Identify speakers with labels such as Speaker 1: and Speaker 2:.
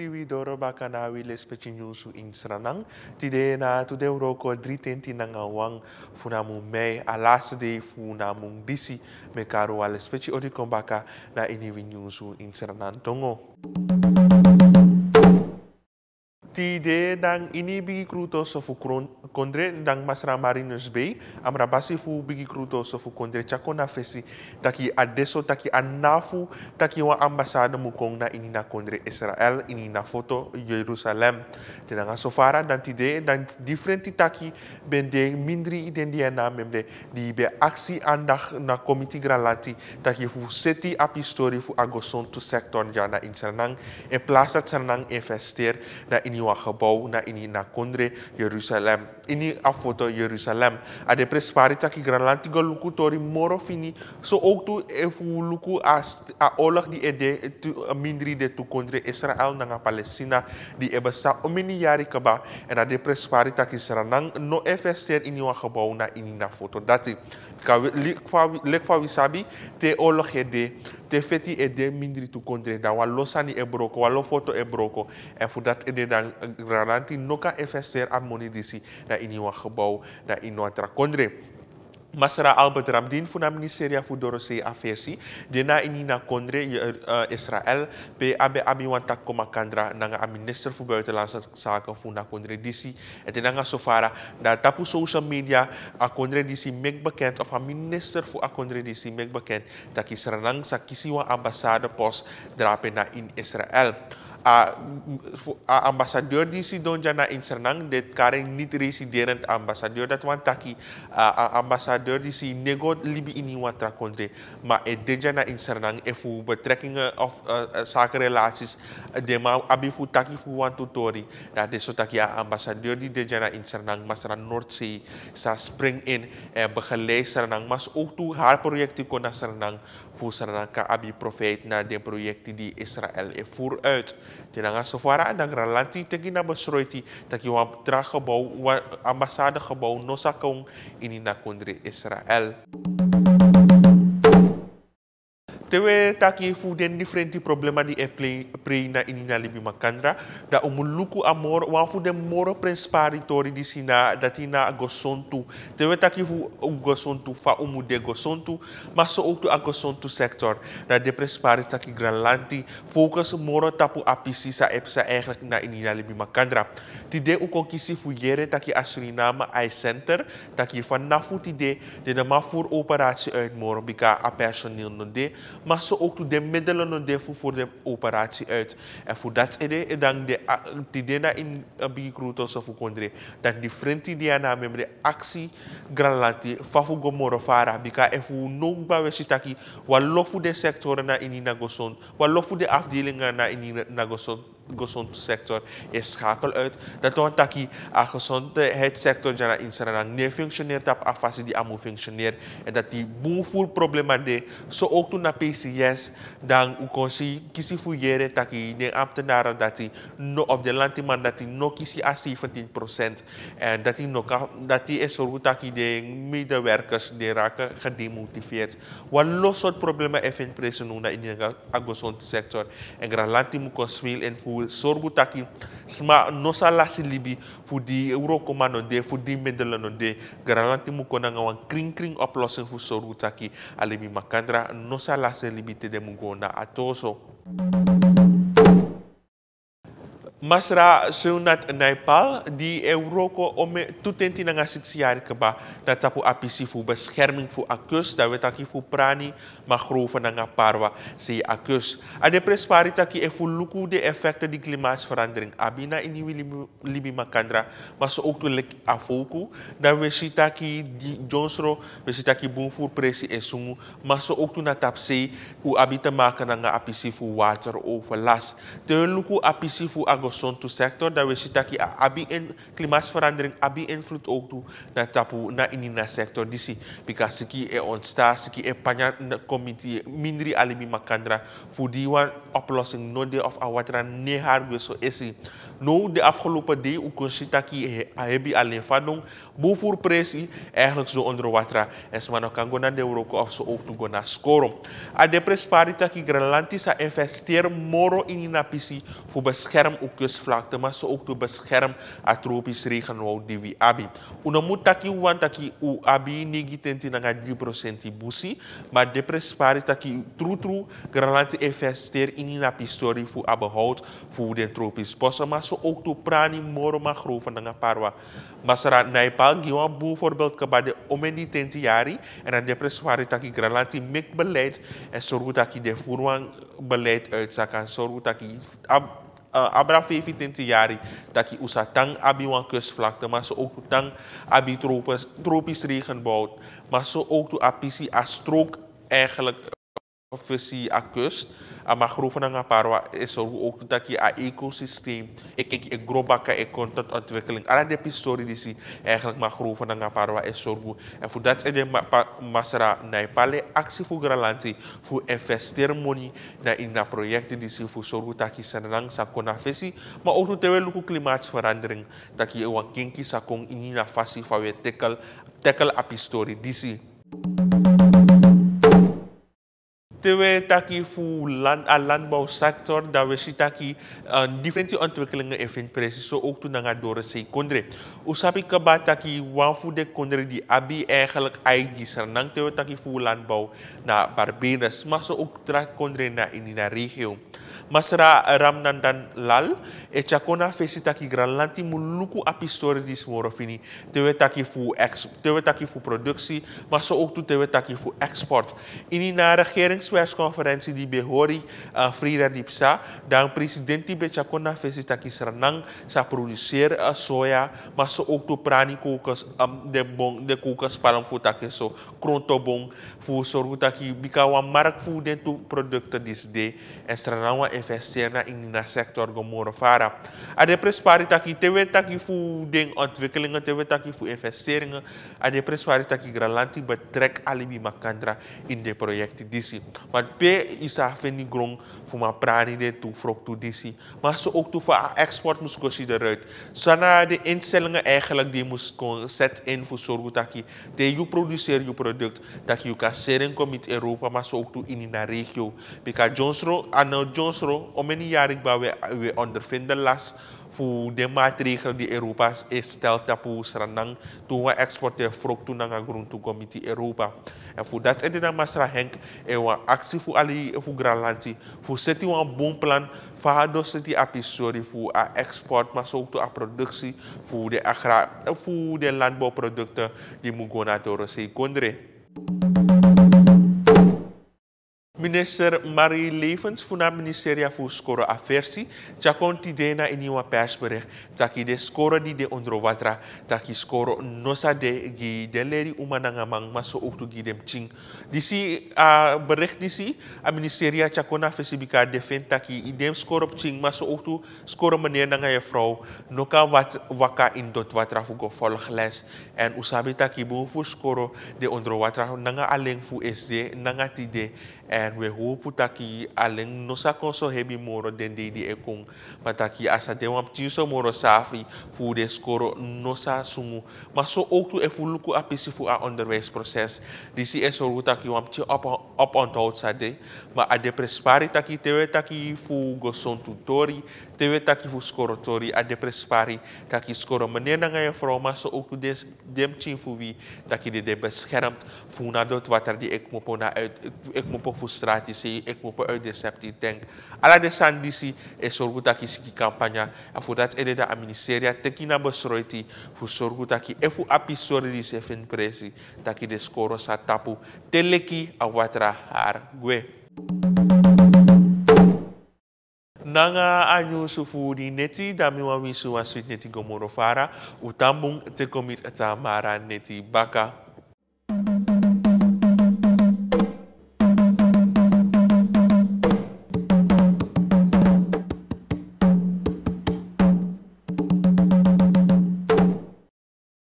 Speaker 1: wi doro baka wi les pechinyusu in sranang tide na tude uroko dritenti wang funamu mei last day funamu disi mekaru ales pechi odikom baka na iniwinyusu in sranang tongo. Tide dang ini bigi kruto sofu kondre dang masra marinus bay amra basi fu bigi kruto sofu kondre chako na fesi taki adeso taki anafu taki wa ambasade mukong na ini na kondre Israel ini na foto Jerusalem tenanga sofara dan tide dan differenti taki bende mindri idendia na memde di be aksi andag na komiti gralati taki fu seti api fu agoson agosontu sektor jana insernang, sernang in e plaza e investeer na ini nieuwe gebouw na ini na kondre Jeruzalem. Ini afoto Jeruzalem. A de presparita ki granlantigo luku tori moro fini. So ook tu efu luku a, a oorlog die ede tu mindri de tu kondre Israel na Palestina die ebesta omini Yari kaba. En a de presparita ki seranang no investeer in nieuwe gebouw na ini na foto dati. Ka lekwa wisabi te oorlog ede te feti ede mindri tu kondre. Da wa losani ebroko, wa lo foto ebroko. En voor dat ede dan garanti noka investeer aan na ini wa gebouw na ini wa trakondre Masra Albert din funa Ministeria fu Afersi dena ini na kondre ya, eh, Israel pe abe abi wanta koma kandra nanga a minister fu buitenlandse zaken fu na kondre disi et nanga sofara da tapu social media a kondre disi mek bekend of a minister fu a kondre disi mek bekend tak Israel nang sa kisiwa ambasada pos drape na in Israel a, ambassadeur di Sidonjana in Sernang det karen nitri si ambasador ambassadeur dat wan taki a, ambassadeur di si nego libi ini wan trakonde ma e dejana in Sernang e fu betrekkingen of uh, sake de ma abi fu taki fu wan tutori na de so taki a ambassadeur di dejana in Sernang mas ran Sea sa spring in e begeleid Sernang mas ook toe proyekti ko kon na Sernang fu Sernang ka abi profeit na de projecten di Israël e voer uit Te nanga sofara en dan ralanti teki besroiti taki wan tra gebouw, ambassade gebouw, nosakong in na Israël tewe taki fu den differenti problema di e play na ini na libi makandra da umuluku amor wa fu den moro prenspari tori di sina dati na gosontu tewe taki fu gosontu fa umu de gosontu maso ook tu a gosontu sector da de prenspari taki granlanti focus moro tapu apisi sa epsa eigenlijk na ini na libi makandra ti de uko kisi fu yere taki a Suriname ai center taki van nafu ti de de na mafur operatie uit moro bika a personeel no de maar ze ook de middelen de voor de operatie uit. En voor dat idee dank de ah, die in bigruto zo kondre. Dat die vrienden die aan met de actie granlati Fafugo Morofara, bika en voor nog bij wat lof de sectoren na in Nagoson, wat lof de afdelingen na in Nagoson gezondheidssector is schakel uit. Dat want dat de eh, gezondheidssector jana in Suriname niet functioneert op afasi die moet functioneert en dat die boemvoer problemen de zo ook toen naar PCS dan u kon zien kiezen voor jaren dat de ambtenaren dat die no of de landman dat die nog kiezen als 17 en dat die nog dat die is zo dat die de medewerkers die raken gedemotiveerd. Wat los soort problemen even present in de gezondheidssector en graag landman kon spelen voor ku sorbu taki sma nosa lasi libi fu di rokoma no de fu di medela no de garanti mu kona kring kring oplossing fu sorbu taki alemi makandra nosa lasi libi te de mu gona atoso Masra sunat Nepal di Europa om tutenti nanga jaar keba na tapu apisi fu bescherming fu akus da taki fu prani makru na parwa si akus. Ade prespari taki e fu luku de effecten di klimaatsverandering abina in iwi libi, makandra maso uktu lek afoku da we si taki jonsro we taki bun fu presi esungu maso uktu ook na tapsi fu abita maken na nga apisi fu water overlast. Te luku apisi fu agos of zo'n toesector, dat we sitaki abi en klimaatsverandering abi invloed ook toe na tapu na inina sector disi. Because siki e ontstaan, siki e panya committee mindri alimi makandra voor die wan oplossing nodig of awatra ne hargue so esi. Nou, de afgelopen day, u kon zien dat je hebt alleen van doen. Nou, Boven pressie, eigenlijk zo onder water. En ze maar nog kan gaan de Europa of zo ook toe gaan scoren. A de prespari dat je Grenland is, investeer moro in een apisi voor bescherm op kustvlakte, maar zo ook toe bescherm a tropisch regenwoud di wi abi. Una moet dat je want dat u abi niet tenti na 3% busi, maar de prespari dat je tru tru Grenland investeer in een apistori voor behoud voor de tropisch bossen, maar so ook tu prani moro ma grove na parwa. Masara naipa giwan bu voorbeeld de omendi tenti jari en dan depreswari taki granati mik beleid en sorgu taki de furwang beleid uitzakan sorgu taki ab, uh, abra fefi tenti jari taki usa tang abi wan kustvlakte maar zo ook tu tang abi tropisch, regenwoud maar zo ook to apisi a strook eigenlijk visie eh, a kust A groeven parwa is er ook dat je a ecosysteem ik ik ik grobaka ik ontwikkeling alle de historie die eigenlijk parwa is er en voor dat is de masra naipale e actie voor gralanti voor investeren money na in na projecten die zie voor zorgen dat je senang sa konafesi maar ook te wel klimaatverandering dat je een kinkie sa in fasi van tekel die Terwijl taki voor land, a landbouwsector, dat we zien taki uh, eh, differentie ontwikkelingen in precies zo ook toen naar door zee kondre. Usap ik kaba taki wan de kondre die abi eigenlijk aigiser nang terwijl taki voor landbouw naar Barbados, maar zo ook tra kondre na in die regio. Masra Ramnan dan Lal e chakona fesita ki muluku apistori di smorofini tewe taki fu ex tewe taki fu produksi, maar zo ook tewe taki fu export. Ini na regeringspersconferentie die behori uh, Frida Dipsa dan presidenti be chakona fesita taki serenang sa producer uh, eh, soya maar zo prani kukas um, de bong de kokas fu taki so kronto bong fu sorgu taki bikawa mark fu den tu producten en serenang wa e investeren in de sector gomorofara. A de prespari taki tewe taki fu den ontwikkelingen, tewe taki fu investeringen. A de prespari taki gralanti betrek alibi makandra in de projecti disi. Want pe isa veni grong fu ma prani de tu frok tu disi. Maar zo ook tu fa export moest kosi Sana de instellingen eigenlijk die kon set in voor zorgu taki. De you produceer je product, taki you kan komit Europa, ma so ook tu in in regio. Because Johnson, Arnold Osro, om een jaar waar we, eh, we ondervinden last voor de maatregelen die Europa stelt dat voor Sranang toen we exporteren vroeg toen naar groentecomité Europa. En voor dat en de masra Henk en we actie voor ali voor Granlanti. Voor zetten we een bon plan voor haar dus die voor a export maar ook de productie voor de agra eh, voor de landbouwproducten die moeten naar door Kondre. Minister Marie Levens van het ministerie skoro Score Aversie, ja konti dena in nieuwe persbericht, taki de score watra, de ondrovatra, taki skoro nosa de gi deleri leri umananga mang maso uktu gi dem ching. Disi a uh, di disi, a Ministeria ja kona fesibika defend taki idem skoro ching maso uktu skoro meneer nanga Frau noka wat waka indot watra fugo volg les en usabi taki bu fu watra de ondrovatra nanga aleng fu SD nanga tide en we hope taki aleng nosa konso hebi moro den de di ekung pataki asa de wap tiuso moro safi fu de skoro nosa sungu maso ook tu efuluku apisi fu a onderwijsproces disi esoru taki wap ti op op onthoud sade ma a de prespari taki tewe taki fu goson tutori tewe taki fu skoro tori a de prespari taki skoro meneer na ngaya vrouw maso ook des dem chin fu wi taki de de beschermd fu na dot water di ekmopo na uit ekmopo fu strategie. Ik moet me uit deceptie denken. Alla de sandisi is e zorguta ki siki campagne. En voor dat ede da ministeria tekina besroiti. Voor zorguta ki efu api sorri se fin presi. Taki de skoro sa tapu. Teleki awatra har gue. nanga anyu sufu di neti dami wa wisu wa neti gomoro fara utambung te komit eta mara neti baka